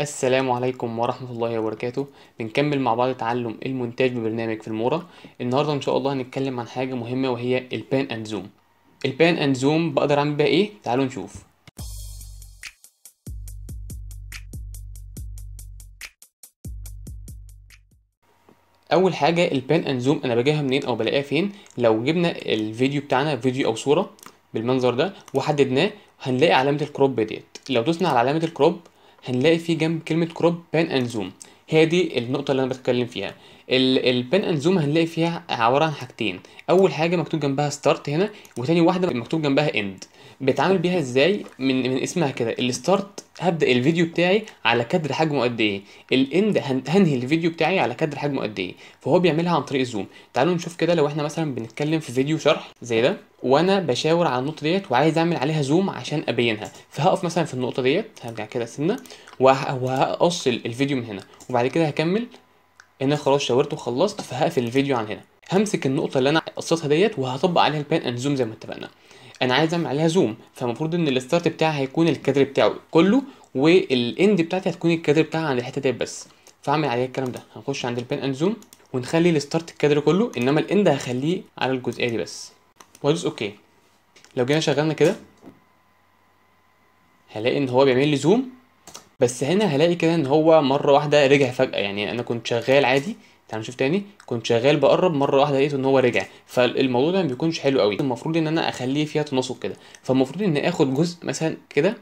السلام عليكم ورحمة الله وبركاته بنكمل مع بعض تعلم المونتاج ببرنامج في المورا النهاردة ان شاء الله هنتكلم عن حاجة مهمة وهي البان اند زوم البان اند زوم بقدر اعمل بيها ايه تعالوا نشوف اول حاجة البان اند زوم انا بجيبها منين او بلاقيها فين لو جبنا الفيديو بتاعنا فيديو او صورة بالمنظر ده وحددناه هنلاقي علامة الكروب ديت لو دوسنا على علامة الكروب هنلاقي في جنب كلمه كروب بان اند زوم هي دي النقطه اللي انا بتكلم فيها البان اند زوم هنلاقي فيها عباره عن حاجتين اول حاجه مكتوب جنبها ستارت هنا وتاني واحده مكتوب جنبها اند بتعامل بيها ازاي من من اسمها كده الستارت هبدا الفيديو بتاعي على كادر حجمه قد ايه الاند هنهي الفيديو بتاعي على كادر حجمه قد ايه فهو بيعملها عن طريق الزوم تعالوا نشوف كده لو احنا مثلا بنتكلم في فيديو شرح زي ده وانا بشاور على النقطه ديت وعايز اعمل عليها زوم عشان ابينها فهقف مثلا في النقطه ديت هرجع كده سنه وهقص الفيديو من هنا وبعد كده هكمل هنا خلاص شاورت وخلصت فهقفل الفيديو عن هنا همسك النقطه اللي انا قصيتها ديت وهطبق عليها البان اند زوم زي ما اتفقنا انا عايز اعمل عليها زوم فالمفروض ان الستارت بتاعها هيكون الكادر بتاعه كله والاند بتاعتي هتكون الكادر بتاعها عند الحته ديت بس فاعمل عليها الكلام ده هنخش عند البين اند زوم ونخلي الستارت الكادر كله انما الاند هخليه على الجزئيه دي بس وادوس اوكي لو جينا شغلنا كده هلاقي ان هو بيعمل لي زوم بس هنا هلاقي كده ان هو مره واحده رجع فجاه يعني انا كنت شغال عادي تعال نشوف تاني كنت شغال بقرب مره واحده لقيته ان هو رجع فالموضوع ده ما بيكونش حلو قوي المفروض ان انا اخليه فيها تناسق كده فالمفروض ان اخد جزء مثلا كده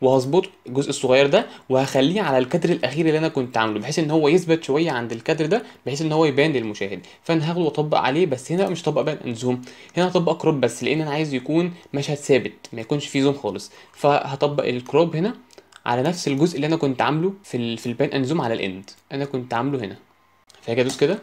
وهظبط الجزء الصغير ده وهخليه على الكادر الاخير اللي انا كنت عامله بحيث ان هو يثبت شويه عند الكادر ده بحيث ان هو يبان للمشاهد فانا هاخده واطبق عليه بس هنا مش هطبق بقى زوم هنا هطبق كروب بس لان انا عايز يكون مشهد ثابت ما يكونش فيه زوم خالص فهطبق الكروب هنا على نفس الجزء اللي انا كنت عامله في في البان انزوم على الاند انا كنت عامله هنا فهاجي ادوس كده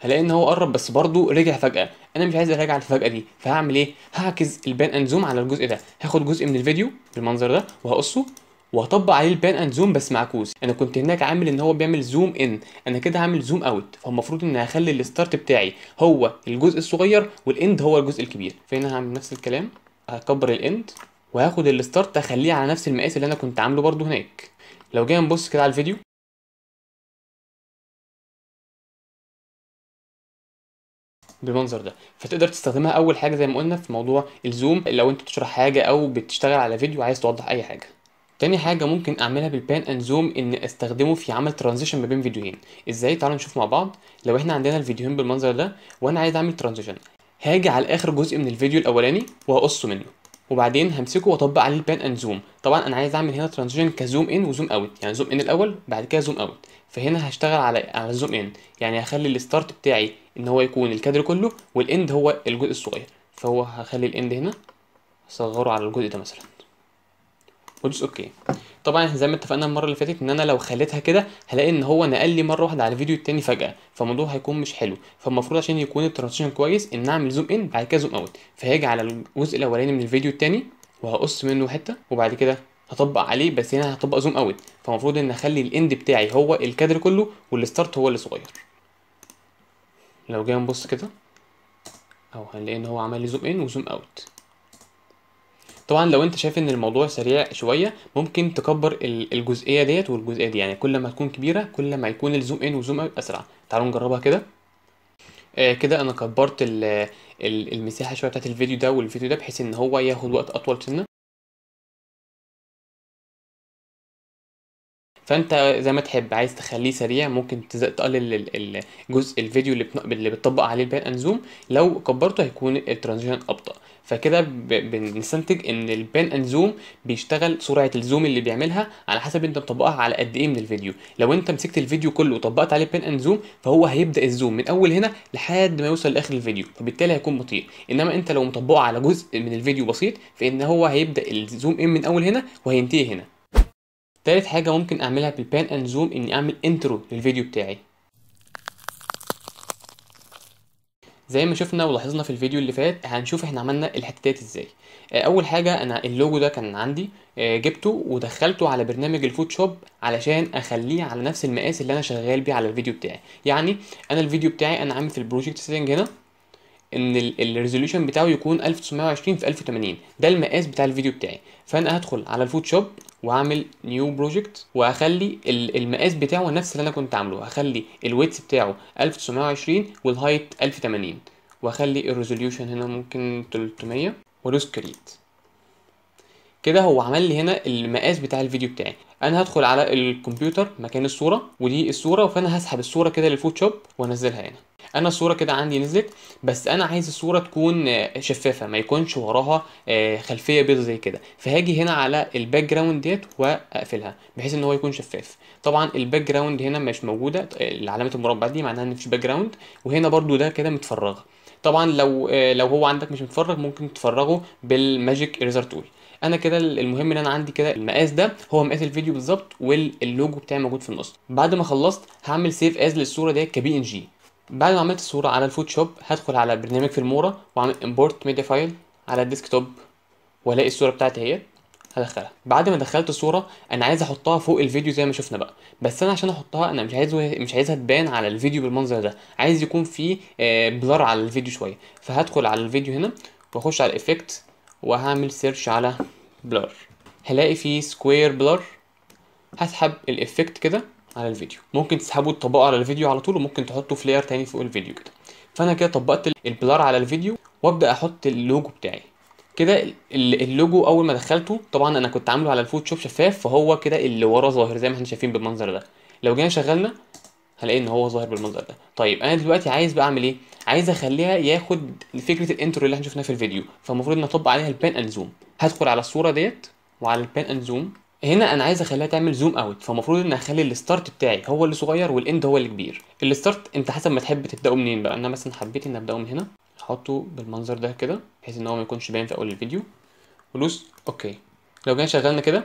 هلاقي ان هو قرب بس برضه رجع فجاه انا مش عايز ارجع الفجاه دي فهعمل ايه هعكس البان اند زوم على الجزء ده هاخد جزء من الفيديو بالمنظر ده وهقصه وهطبق عليه البان اند زوم بس معكوس انا كنت هناك عامل ان هو بيعمل زوم ان انا كده هعمل زوم اوت فالمفروض ان هخلي الستارت بتاعي هو الجزء الصغير والاند هو الجزء الكبير فهنا هعمل نفس الكلام هكبر الاند وهاخد الستارت اخليه على نفس المقاس اللي انا كنت عامله برده هناك لو جينا نبص كده على الفيديو بالمنظر ده فتقدر تستخدمها اول حاجه زي ما قلنا في موضوع الزوم لو انت بتشرح حاجه او بتشتغل على فيديو عايز توضح اي حاجه تاني حاجه ممكن اعملها بالبان اند زوم ان استخدمه في عمل ترانزيشن ما بين فيديوهين ازاي تعالوا نشوف مع بعض لو احنا عندنا الفيديوهين بالمنظر ده وانا عايز اعمل ترانزيشن هاجي على اخر جزء من الفيديو الاولاني وهقصه منه وبعدين همسكه واطبق عليه البان اند زوم طبعا انا عايز اعمل هنا ترانزيشن كزوم ان وزوم اوت يعني زوم ان الاول بعد كده زوم اوت فهنا هشتغل على على الزوم ان يعني هخلي الستارت بتاعي ان هو يكون الكادر كله والاند هو الجزء الصغير فهو هخلي الاند هنا اصغره على الجزء ده مثلا ودوس اوكي طبعا زي ما اتفقنا المره اللي فاتت ان انا لو خليتها كده هلاقي ان هو نقل لي مره واحده على الفيديو التاني فجاه فالموضوع هيكون مش حلو فالمفروض عشان يكون الترانزيشن كويس ان اعمل زوم ان بعد كده زوم اوت فهاجي على الجزء الاولاني من الفيديو التاني وهقص منه حته وبعد كده هطبق عليه بس هنا هطبق زوم اوت فالمفروض ان اخلي الاند بتاعي هو الكادر كله والستارت هو اللي صغير لو جينا نبص كده اهو هنلاقي ان هو عمل لي زوم ان وزوم اوت طبعا لو انت شايف ان الموضوع سريع شويه ممكن تكبر الجزئيه ديت والجزئيه دي يعني كل ما تكون كبيره كل ما يكون الزوم ان وزوم اوت اسرع تعالوا نجربها كده آه كده انا كبرت الـ الـ المساحه شويه بتاعت الفيديو ده والفيديو ده بحيث ان هو ياخد وقت اطول سنه فانت زي ما تحب عايز تخليه سريع ممكن تقلل الجزء الفيديو اللي بتطبق عليه البيان زوم لو كبرته هيكون الترانزيشن ابطا فكده بنستنتج ان البان اند زوم بيشتغل سرعه الزوم اللي بيعملها على حسب انت مطبقها على قد ايه من الفيديو لو انت مسكت الفيديو كله وطبقت عليه بان اند زوم فهو هيبدا الزوم من اول هنا لحد ما يوصل لاخر الفيديو فبالتالي هيكون بطيء انما انت لو مطبقه على جزء من الفيديو بسيط فان هو هيبدا الزوم ان من اول هنا وهينتهي هنا تالت حاجه ممكن اعملها بالبان اند زوم اني اعمل انترو للفيديو بتاعي زي ما شفنا ولاحظنا في الفيديو اللي فات هنشوف احنا عملنا الحتتات ازاي آه، اول حاجه انا اللوجو ده كان عندي آه، جبته ودخلته على برنامج الفوتوشوب علشان اخليه على نفس المقاس اللي انا شغال بيه على الفيديو بتاعي يعني انا الفيديو بتاعي انا عامل في البروجكت سيتنج هنا ان الريزوليوشن بتاعه يكون 1920 في 1080 ده المقاس بتاع الفيديو بتاعي فانا هدخل على الفوتوشوب واعمل نيو بروجكت وهخلي المقاس بتاعه نفس اللي انا كنت عامله هخلي الويتس بتاعه 1920 والهايت 1080 واخلي الريزوليوشن هنا ممكن 300 ودوس كريت كده هو عمل لي هنا المقاس بتاع الفيديو بتاعي انا هدخل على الكمبيوتر مكان الصوره ودي الصوره فانا هسحب الصوره كده للفوتوشوب وانزلها هنا انا الصوره كده عندي نزلت بس انا عايز الصوره تكون آه، شفافه ما يكونش وراها آه، خلفيه بيضه زي كده فهاجي هنا على الباك جراوند ديت واقفلها بحيث ان هو يكون شفاف طبعا الباك جراوند هنا مش موجوده آه، علامه المربع دي معناها ان مفيش باك جراوند وهنا برده ده كده متفرغ طبعا لو لو هو عندك مش متفرغ ممكن تفرغه بالماجيك ايريزر تول انا كده المهم ان انا عندي كده المقاس ده هو مقاس الفيديو بالظبط واللوجو بتاعي موجود في النص بعد ما خلصت هعمل سيف از للصوره ديت كبي ان جي بعد ما عملت الصورة على الفوتوشوب هدخل على برنامج في المورة واعمل امبورت media file على الديسكتوب والاقي الصورة بتاعتي اهي هدخلها بعد ما دخلت الصورة انا عايز احطها فوق الفيديو زي ما شفنا بقى بس انا عشان احطها انا مش عايز مش عايزها تبان على الفيديو بالمنظر ده عايز يكون في بلر آه، على الفيديو شوية فهدخل على الفيديو هنا واخش على الايفكت وهعمل سيرش على بلر هلاقي فيه سكوير بلر هسحب الايفكت كده على الفيديو ممكن تسحبوا الطبقه على الفيديو على طول وممكن تحطوا لاير تاني فوق الفيديو كده فانا كده طبقت البلار على الفيديو وابدا احط اللوجو بتاعي كده اللوجو اول ما دخلته طبعا انا كنت عامله على الفوتوشوب شفاف فهو كده اللي ورا ظاهر زي ما احنا شايفين بالمنظر ده لو جينا شغلنا هلاقي ان هو ظاهر بالمنظر ده طيب انا دلوقتي عايز بقى اعمل ايه عايز اخليها ياخد فكره الانترو اللي احنا شفناها في الفيديو فالمفروض ان اطبق عليها البان اند زوم هدخل على الصوره ديت وعلى البان اند زوم هنا انا عايز اخليها تعمل زوم اوت فالمفروض ان اخلي الستارت بتاعي هو اللي صغير والاند هو اللي كبير الستارت انت حسب ما تحب تبداه منين بقى انا مثلا حبيت ان ابداه من هنا احطه بالمنظر ده كده بحيث ان هو ما يكونش باين في اول الفيديو ولوس اوكي لو جينا شغلنا كده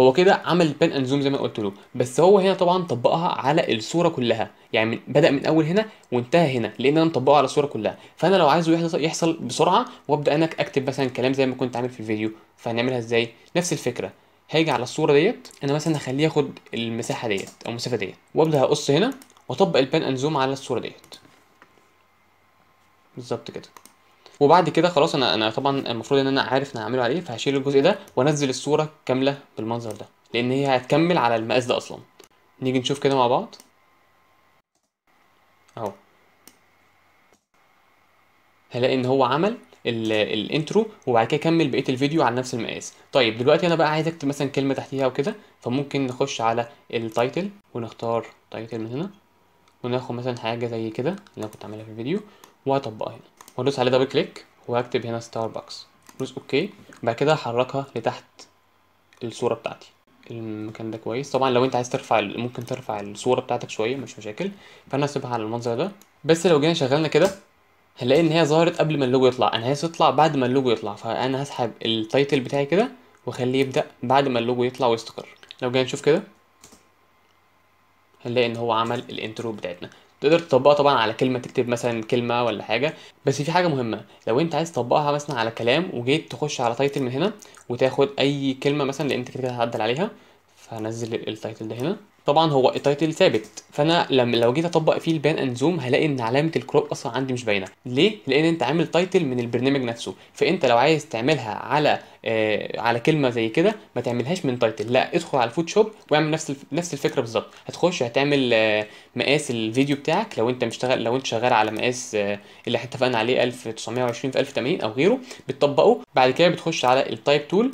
هو كده عمل بان اند زوم زي ما قلت له بس هو هنا طبعا طبقها على الصوره كلها يعني من بدا من اول هنا وانتهى هنا لان انا مطبقه على الصوره كلها فانا لو عايزه يحصل يحصل بسرعه وابدا انا اكتب مثلا كلام زي ما كنت عامل في الفيديو فهنعملها ازاي نفس الفكره هاجي على الصوره ديت انا مثلا هخليه ياخد المساحه ديت او المسافه ديت وابدا اقص هنا واطبق البان اند زوم على الصوره ديت بالظبط كده وبعد كده خلاص انا انا طبعا المفروض ان انا عارف انا هعمله عليه إيه، فهشيل الجزء ده وانزل الصوره كامله بالمنظر ده لان هي هتكمل على المقاس ده اصلا نيجي نشوف كده مع بعض اهو هلاقي ان هو عمل الانترو وبعد كده كمل بقيه الفيديو على نفس المقاس طيب دلوقتي انا بقى عايز اكتب مثلا كلمه تحتيها وكده فممكن نخش على التايتل ونختار تايتل من هنا وناخد مثلا حاجه زي كده اللي انا كنت عاملها في الفيديو وهطبقها هنا وادوس عليه دبل كليك وهكتب هنا ستاربكس ادوس اوكي بعد كده هحركها لتحت الصوره بتاعتي المكان ده كويس طبعا لو انت عايز ترفع ممكن ترفع الصوره بتاعتك شويه مش مشاكل فانا هسيبها على المنظر ده بس لو جينا شغلنا كده هنلاقي ان هي ظهرت قبل ما اللوجو يطلع انا عايز تطلع بعد ما اللوجو يطلع فانا هسحب التايتل بتاعي كده واخليه يبدا بعد ما اللوجو يطلع ويستقر لو جينا نشوف كده هنلاقي ان هو عمل الانترو بتاعتنا تقدر تطبقها طبعا على كلمه تكتب مثلا كلمه ولا حاجه بس في حاجه مهمه لو انت عايز تطبقها مثلا على كلام وجيت تخش على تايتل من هنا وتاخد اي كلمه مثلا لان انت كده هتعدل عليها فهنزل التايتل ده هنا طبعا هو التايتل ثابت فانا لما لو جيت اطبق فيه البان اند زوم هلاقي ان علامه الكروب اصلا عندي مش باينه ليه لان انت عامل تايتل من البرنامج نفسه فانت لو عايز تعملها على آه على كلمه زي كده ما تعملهاش من تايتل لا ادخل على الفوتوشوب واعمل نفس الف... نفس الفكره بالظبط هتخش هتعمل آه مقاس الفيديو بتاعك لو انت مشتغل لو انت شغال على مقاس آه اللي احنا اتفقنا عليه 1920 في 1080 او غيره بتطبقه بعد كده بتخش على التايب تول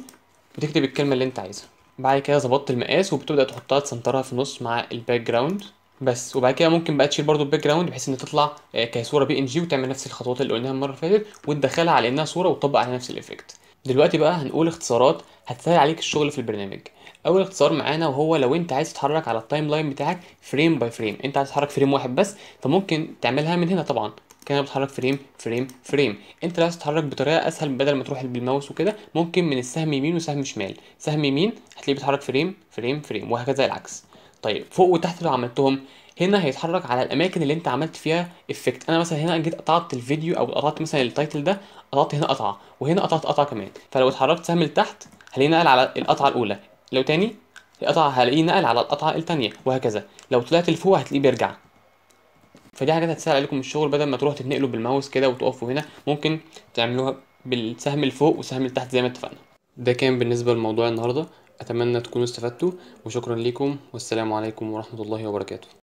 وتكتب الكلمه اللي انت عايزها بعد كده ظبطت المقاس وبتبدا تحطها تسنترها في النص مع الباك جراوند بس وبعد كده ممكن بقى تشيل برده الباك جراوند بحيث ان تطلع آه، كصوره بي ان جي وتعمل نفس الخطوات اللي قلناها المره اللي فاتت وتدخلها على انها صوره وتطبق على نفس الايفكت دلوقتي بقى هنقول اختصارات هتسهل عليك الشغل في البرنامج اول اختصار معانا وهو لو انت عايز تتحرك على التايم لاين بتاعك فريم باي فريم انت عايز تتحرك فريم واحد بس فممكن تعملها من هنا طبعا كان بتحرك فريم فريم فريم انت لازم تتحرك بطريقه اسهل بدل ما تروح بالماوس وكده ممكن من السهم يمين وسهم شمال سهم يمين هتلاقيه بيتحرك فريم فريم فريم وهكذا العكس طيب فوق وتحت لو عملتهم هنا هيتحرك على الاماكن اللي انت عملت فيها افكت انا مثلا هنا جيت قطعت الفيديو او قطعت مثلا التايتل ده قطعت هنا قطعه وهنا قطعت قطعه كمان فلو اتحركت سهم لتحت هلاقيه نقل على القطعه الاولى لو تاني القطعه هلاقيه نقل على القطعه الثانيه وهكذا لو طلعت لفوق هتلاقيه بيرجع فدي حاجات هتسهل عليكم الشغل بدل ما تروحوا تتنقلوا بالماوس كده وتقفوا هنا ممكن تعملوها بالسهم لفوق وسهم لتحت زي ما اتفقنا ده كان بالنسبه لموضوع النهارده اتمنى تكونوا استفدتوا وشكرا ليكم والسلام عليكم ورحمه الله وبركاته